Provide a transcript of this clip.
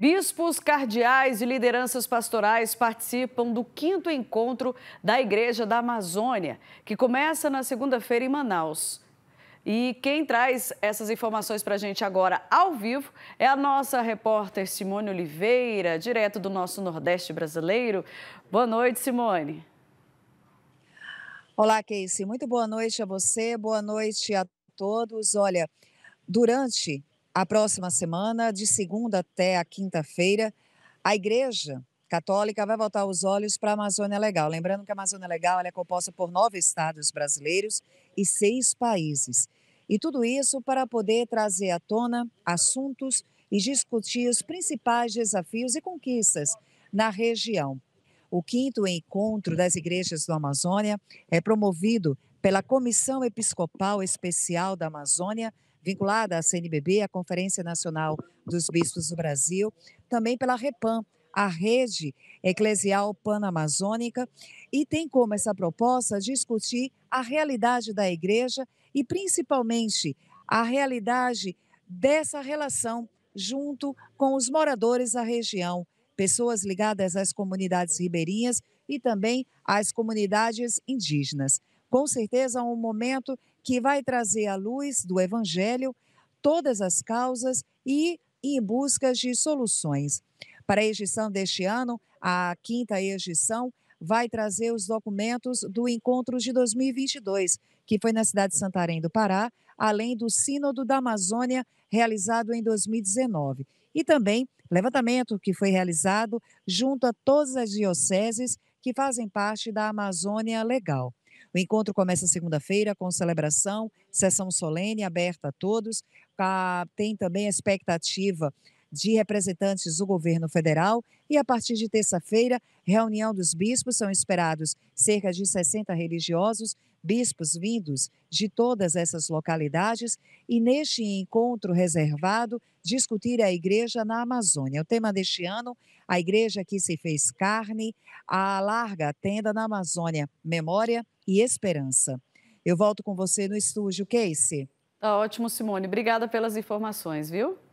Bispos, cardeais e lideranças pastorais participam do quinto encontro da Igreja da Amazônia, que começa na segunda-feira em Manaus. E quem traz essas informações para a gente agora ao vivo é a nossa repórter Simone Oliveira, direto do nosso Nordeste brasileiro. Boa noite, Simone. Olá, Casey. Muito boa noite a você, boa noite a todos. Olha, durante a próxima semana, de segunda até a quinta-feira, a Igreja Católica vai voltar os olhos para a Amazônia Legal. Lembrando que a Amazônia Legal é composta por nove estados brasileiros e seis países. E tudo isso para poder trazer à tona assuntos e discutir os principais desafios e conquistas na região. O quinto encontro das igrejas do Amazônia é promovido pela Comissão Episcopal Especial da Amazônia, vinculada à CNBB, à Conferência Nacional dos Bispos do Brasil, também pela Repam, a Rede Eclesial Panamazônica, e tem como essa proposta discutir a realidade da igreja e principalmente a realidade dessa relação junto com os moradores da região, pessoas ligadas às comunidades ribeirinhas e também às comunidades indígenas com certeza um momento que vai trazer à luz do Evangelho todas as causas e em busca de soluções. Para a edição deste ano, a quinta edição vai trazer os documentos do encontro de 2022, que foi na cidade de Santarém do Pará, além do Sínodo da Amazônia, realizado em 2019. E também levantamento que foi realizado junto a todas as dioceses que fazem parte da Amazônia Legal. O encontro começa segunda-feira com celebração, sessão solene aberta a todos. Ah, tem também a expectativa de representantes do governo federal e, a partir de terça-feira, reunião dos bispos. São esperados cerca de 60 religiosos, bispos vindos de todas essas localidades e, neste encontro reservado, discutir a igreja na Amazônia. O tema deste ano, a igreja que se fez carne, a larga tenda na Amazônia, memória e esperança. Eu volto com você no estúdio, Casey. Tá ótimo, Simone. Obrigada pelas informações, viu?